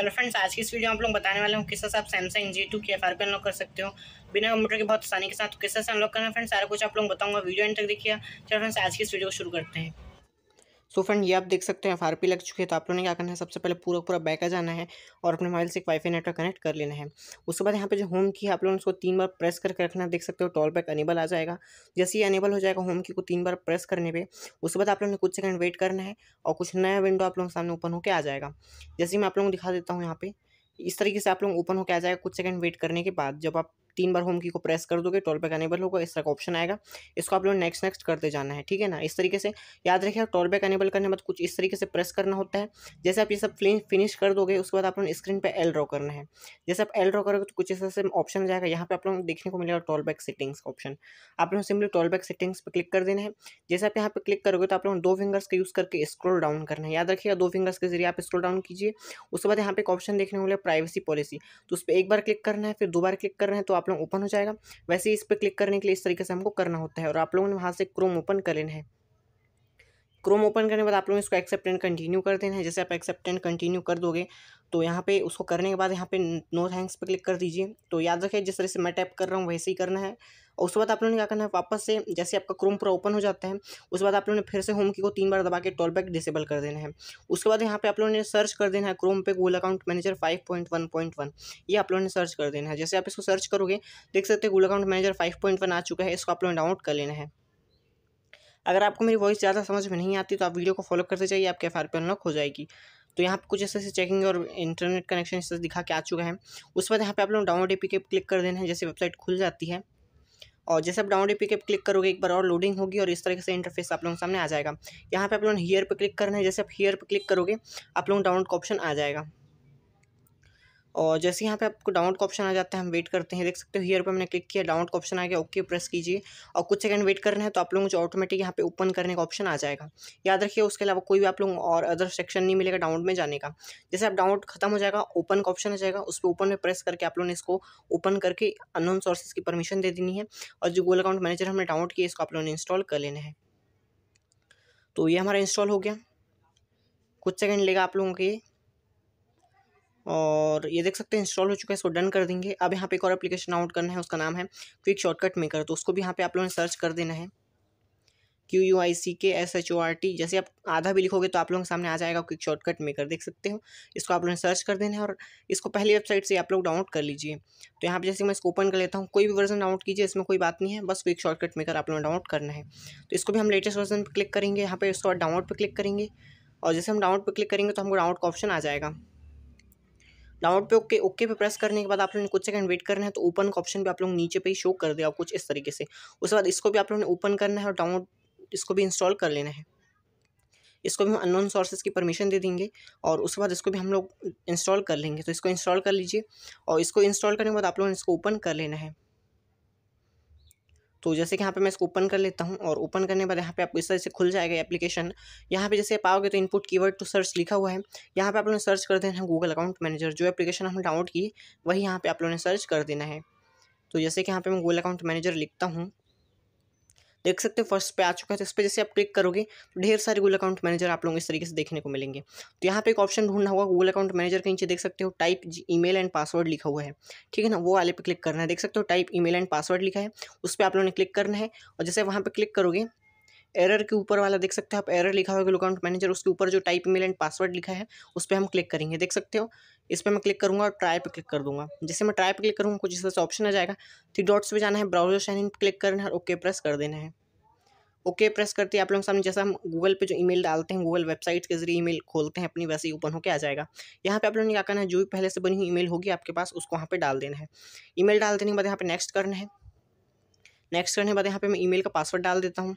hello friends आज की इस वीडियो में आप लोग बताने वाले हूँ किस तरह से आप सैमसंग जी टू की एफ आर अनलॉक कर सकते हो बिना कंप्यूटर के बहुत आसानी के साथ किस तरह से अनलॉक करना फ्रेंड्स सारा कुछ आप लोग बताऊंगा वीडियो एंड तक देखिए चलो फ्रेंड्स आज की इस वीडियो को शुरू करते हैं सो फ्रेंड ये आप देख सकते हैं एफ लग चुकी है तो आप लोगों ने क्या करना है सबसे पहले पूरा पूरा बैक आ जाना है और अपने मोबाइल से एक वाईफाई नेटवर्क कनेक्ट कर लेना है उसके बाद यहाँ पे जो होम की है आप लोगों ने उसको तीन बार प्रेस करके रखना देख सकते हो टॉल बैक अनेबल आ जाएगा जैसे ही अनेबल हो जाएगा होम की को तीन बार प्रेस करने पर उसके बाद आप लोगों ने कुछ सेकंड वेट करना है और कुछ नया विंडो आप लोगों के सामने ओपन होकर आ जाएगा जैसे मैं आप लोगों को दिखा देता हूँ यहाँ पे इस तरीके से आप लोग ओपन होकर आ जाएगा कुछ सेकंड वेट करने के बाद जब आप तीन बार होम की को प्रेस कर दोगे टॉल बैक अनेबल होगा इस तरह का ऑप्शन आएगा इसको आप लोग नेक्स्ट नेक्स्ट करते जाना है ठीक है ना इस तरीके से याद रखिए टॉल बैक अनेबल करने बाद कुछ इस तरीके से प्रेस करना होता है जैसे आप ये सब फिनिश कर दोगे उसके बाद आप लोग स्क्रीन पर एल ड्रॉ करना है जैसे आप एल ड्रॉ करोगे तो कुछ इस तरह से ऑप्शन जाएगा यहाँ पर आप लोग देखने को मिलेगा टॉल बैक सेटिंग्स का ऑप्शन आप लोग सिंपली टॉल बैक सेटिंग्स पर क्लिक कर देना है जैसे आप यहाँ पर क्लिक करोगे तो आप लोग दो फिंगर्स का यूज़ करके स्क्रोल डाउन करना है याद रखिएगा दो फिंगर्स के जरिए आप स्क्रोल डाउन कीजिए उसके बाद यहाँ पे एक ऑप्शन देखने को मिलेगा प्राइवेसी पॉलिसी तो उस पर एक बार क्लिक करना है फिर दो बार क्लिक करना है तो आप लोग ओपन हो जाएगा वैसे इस पर क्लिक करने के लिए इस तरीके से हमको करना होता है और आप लोगों ने वहाँ से क्रोम ओपन कर लेना है क्रोम ओपन करने के बाद आप लोग इसको एक्सेप्ट एंड कंटिन्यू कर देना है जैसे आप एक्सेप्ट एंड कंटिन्यू कर दोगे तो यहाँ पे उसको करने के बाद यहाँ पे नो थैंक्स पे क्लिक कर दीजिए तो याद रखें जिस तरह से मैं टैप कर रहा हूँ वैसे ही करना है और उसके बाद आप लोगों ने क्या करना है वापस से जैसे आपका क्रोम पूरा ओपन हो जाता है उसके बाद आप लोगों ने फिर से होम की को तीन बार दबा के टॉल बैक डिसेबल कर देना है उसके बाद यहाँ पे आप लोगों ने सर्च कर देना है क्रोम पे Google account manager five point one point one ये आप लोगों ने सर्च कर देना है जैसे आप इसको सर्च करोगे देख सकते हैं Google account manager five point one आ चुका है इसको आप लोगों ने डाउनलोड कर लेना है अगर आपको मेरी वॉइस ज़्यादा समझ में नहीं आती तो आप वीडियो को फॉलो करते जाइए आपके एफ आर पी अनलॉक हो जाएगी तो यहाँ पे कुछ ऐसे ऐसे चेकिंग और इंटरनेट कनेक्शन इस दिखा के आ चुका है उस बाद यहाँ पे आप लोग download A P K click कर देना है जैसे वेबसाइट खुल जाती है और जैसे आप डाउनलोड पिकअप क्लिक करोगे एक बार और लोडिंग होगी और इस तरीके से इंटरफेस आप लोगों के सामने आ जाएगा यहाँ पे आप लोग हीयर पे क्लिक करना है जैसे आप हीयर पे क्लिक करोगे आप लोगों डाउनलोड का ऑप्शन आ जाएगा और जैसे यहाँ पे आपको डाउनलोड का ऑप्शन आ जाता है हम वेट करते हैं देख सकते हो हियर पे हमने क्लिक किया डाउनलोड का ऑप्शन आ गया ओके प्रेस कीजिए और कुछ सेकंड वेट करना है तो आप लोगों को ऑटोमेटिक यहाँ पे ओपन करने का ऑप्शन आ जाएगा याद रखिए उसके अलावा कोई भी आप लोगों और अदर सेक्शन नहीं मिलेगा डाउनलोड में जाने का जैसे आप डाउनलोड खत्म हो जाएगा ओपन का ऑप्शन आ जाएगा उस पर ओपन में प्रेस करके आप लोगों ने इसको ओपन करके अननोन सोर्सेज की परमिशन दे देनी है और जो गूगल अकाउंट मैनेजर हमने डाउनलोड किया इसको आप लोगों ने इंस्टॉल कर लेना है तो ये हमारा इंस्टॉल हो गया कुछ सेकंड लेगा आप लोगों के और ये देख सकते हैं इंस्टॉल हो चुका है इसको डन कर देंगे अब यहाँ पे एक और एप्लीकेशन आउट करना है उसका नाम है क्विक शॉर्टकट मेकर तो उसको भी यहाँ पे आप लोगों ने सर्च कर देना है Q U I C K S H O R T जैसे आप आधा भी लिखोगे तो आप लोगों के सामने आ जाएगा क्विक शॉर्टकट मेकर देख सकते हो इसको आप लोगों ने सर्च कर देना है और इसको पहली वेबसाइट से आप लोग डाउनलोड कर लीजिए तो यहाँ पे जैसे मैं इसको ओपन कर लेता हूँ कोई भी वर्जन डाउनलोड कीजिए इसमें कोई बात नहीं है बस क्विक शॉर्टकट मेकर आप लोगों ने डाउनलोड करना है तो इसको भी हम लेटेस्ट वर्जन पर क्लिक करेंगे यहाँ पर उसके बाद डाउनलोड पर क्लिक करेंगे और जैसे हम डाउनलोड पर क्लिक करेंगे तो हमको डाउनलोड का ऑप्शन आ जाएगा डाउनलोड पे ओके ओके पे प्रेस करने के बाद आप लोगों ने कुछ सेकंड वेट करना है तो ओपन का ऑप्शन भी आप लोग नीचे पे ही शो कर देगा कुछ इस तरीके से उसके बाद इसको भी आप लोगों ने ओपन करना है और डाउनलोड इसको भी इंस्टॉल कर लेना है इसको भी हम अननोन सोर्सेज की परमिशन दे देंगे और उसके बाद इसको भी हम लोग इंस्टॉल कर लेंगे तो इसको इंस्टॉल कर लीजिए और इसको इंस्टॉल करने के बाद आप लोगों ने इसको ओपन कर लेना है तो जैसे कि यहाँ पे मैं इसको ओपन कर लेता हूँ और ओपन करने के बाद यहाँ पे आपको इस तरह से खुल जाएगा एप्लीकेशन यहाँ पे जैसे आप आओगे तो इनपुट कीवर्ड टू सर्च लिखा हुआ है यहाँ पे आप लोगों ने सर्च कर देना है गूगल अकाउंट मैनेजर जो एप्लीकेशन हमने डाउनलोड की वही यहाँ पर आप लोगों ने सर्च कर देना है तो जैसे कि यहाँ पर मैं गूगल अकाउंट मैनेजर लिखता हूँ देख सकते हो फर्स्ट पे आ चुका है तो इस पर जैसे आप क्लिक करोगे तो ढेर सारे गूगल अकाउंट मैनेजर आप लोग इस तरीके से देखने को मिलेंगे तो यहाँ पे एक ऑप्शन ढूंढना होगा गूगल अकाउंट मैनेजर के नीचे देख सकते हो टाइप ईमेल एंड पासवर्ड लिखा हुआ है ठीक है ना वो वाले पे क्लिक करना है देख सकते हो टाइप ईमेल एंड पासवर्ड लिखा है उस पर आप लोगों ने क्लिक करना है और जैसे वहाँ पर क्लिक करोगे एरर के ऊपर वाला देख सकते हो आप एरर लिखा हुआ गूगल अकाउंट मैनेजर उसके ऊपर जो टाइप मेल एंड पासवर्ड लिखा है उस पर हम क्लिक करेंगे देख सकते हो इस पर मैं क्लिक करूँगा और ट्राई पे क्लिक कर दूँगा जैसे मैं ट्राई पे क्लिक करूँगा कुछ इस तरह से ऑप्शन आ जाएगा थ्री डॉट्स पे जाना है ब्राउजर शाइन क्लिक करना है ओके प्रेस कर देना है ओके okay, प्रेस करते हैं आप के सामने जैसा हम गूगल पे जो ईमेल डालते हैं गूगल वेबसाइट के जरिए ईमेल खोलते हैं अपनी वैसे ही ओपन होकर आ जाएगा यहाँ पे आप लोगों ने क्या करना है जो भी पहले से बनी हुई ईमेल होगी आपके पास उसको वहाँ पे डाल देना है ईमेल डाल देने के बाद यहाँ पे नेक्स्ट करना है नेक्स्ट करने के बाद यहाँ पर मैं ई का पासवर्ड डाल देता हूँ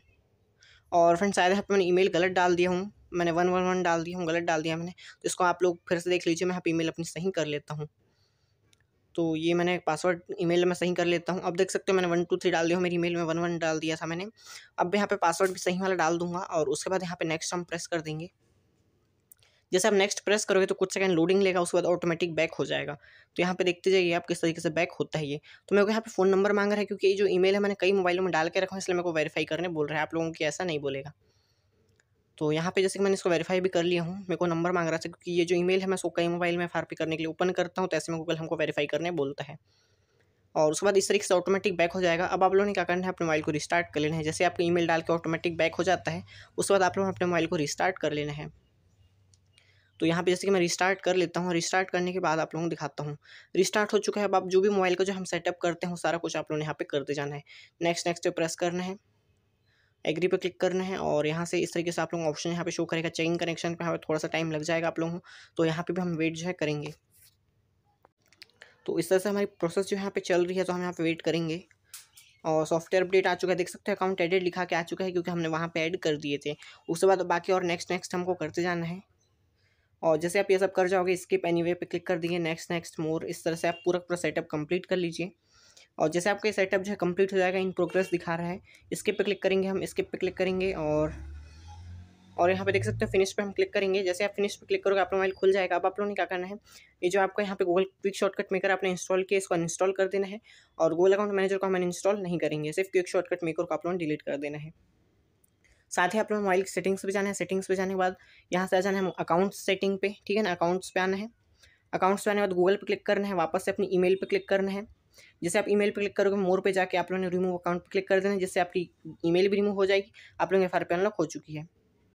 और फ्रेंड शायद यहाँ पर मैंने ई गलत डाल दिया हूँ मैंने वन वन वन डाल दिया हूँ गलत डाल दिया मैंने तो इसको आप लोग फिर से देख लीजिए मैं यहाँ पर ई अपनी सही कर लेता हूँ तो ये मैंने पासवर्ड ईमेल में सही कर लेता हूँ अब देख सकते हो मैंने वन टू थ्री डाल दिया मेरी ईमेल में वन वन डाल दिया था मैंने अब यहाँ पे पासवर्ड भी सही वाला डाल दूंगा और उसके बाद यहाँ पे नेक्स्ट हम प्रेस कर देंगे जैसे आप नेक्स्ट प्रेस करोगे तो कुछ सेकंड लोडिंग लेगा उसके बाद ऑटोमेटिक बैक हो जाएगा तो यहाँ पे देखते जाइए आप किस तरीके से बैक होता है ये तो मेरे को यहाँ पे फ़ोन नंबर मांग रहा है क्योंकि ये जो ईमेल है मैंने कई मोबाइलों में डाल के रखा है इसलिए मेरे को वेरीफाई करने बोल रहा है आप लोगों की ऐसा नहीं बोलेगा तो यहाँ पे जैसे कि मैंने इसको वेरीफाई भी कर लिया हूँ मेरे को नंबर मांग रहा था क्योंकि ये जो ईमेल है मैं उसको कई मोबाइल में एफ करने के लिए ओपन करता हूँ तो ऐसे में गूगल हमको वेरीफाई करने बोलता है और उसके बाद इस तरीके से ऑटोमेटिक बैक हो जाएगा अब आप लोगों ने क्या करना है अपने मोबाइल को रिस्टार्ट कर लेना है जैसे ई मेल डाल के ऑटोमेटिक बैक हो जाता है उसके बाद आप लोगों ने अपने मोबाइल को रिस्टार्ट कर लेना है तो यहाँ पे जैसे कि मैं रिस्टार्ट कर लेता हूँ रिस्टार्ट करने के बाद आप लोगों को दिखाता हूँ रिस्टार्ट हो चुका है अब आप जो भी मोबाइल का जो हम सेटअप करते हैं सारा कुछ आप लोगों ने यहाँ पे करते जाना है नेक्स्ट नेक्स्ट पे प्रेस करना है एग्री पे क्लिक करना है और यहाँ से इस तरीके से आप लोग ऑप्शन यहाँ पे शो करेगा चेकिंग कनेक्शन पे हमें थोड़ा सा टाइम लग जाएगा आप लोगों को तो यहाँ पे भी हम वेट जो है करेंगे तो इस तरह से हमारी प्रोसेस जो यहाँ पे चल रही है तो हम यहाँ पे वेट करेंगे और सॉफ्टवेयर अपडेट आ चुका है देख सकते हैं अकाउंट एडेड लिखा के आ चुका है क्योंकि हमने वहाँ पर ऐड कर दिए थे उसके बाद बाकी और नेक्स्ट नेक्स्ट हमको करते जाना है और जैसे आप ये सब कर जाओगे स्किप एनीवे पे क्लिक कर दिए नेक्स्ट नेक्स्ट मोर इस तरह से आप पूरा पूरा सेटअप कम्प्लीट कर लीजिए और जैसे आपका ये सेटअप जो है कंप्लीट हो जाएगा इन प्रोग्रेस दिखा रहा है इसके पे क्लिक करेंगे हम इसके पे क्लिक करेंगे और और यहाँ पे देख सकते हो फिनिश पे हम क्लिक करेंगे जैसे आप फिनिश पे क्लिक करोगे आपका मोबाइल खुल जाएगा अब आप लोगों ने क्या करना है ये जो आपको यहाँ पे गूगल क्विक शॉर्टकट मेकर आपने इंस्टॉल किया इसको अनइंस्टॉल कर देना है और गूगल अकाउंट मैनेजर को हम इंस्टॉल नहीं करेंगे सिर्फ क्विक शॉर्टकट मेकर को आप लोगों ने डिलीट कर देना है साथ ही आप लोग मोबाइल की सेटिंग्स पर जाना है सेटिंग्स पर जाने के बाद यहाँ से आ जाना है अकाउंट सेटिंग पे ठीक है ना अकाउंट्स पे आना है अकाउंट्स पे आने के बाद गूगल पे क्लिक करना है वापस से अपनी ईमेल पे क्लिक करना है जैसे आप ईमेल पर क्लिक करोगे मोर पे जाके आप लोगों ने रिमूव अकाउंट पर क्लिक कर देना जिससे आपकी ईमेल भी रिमूव हो जाएगी आप लोगों की फाइल अनलॉक हो चुकी है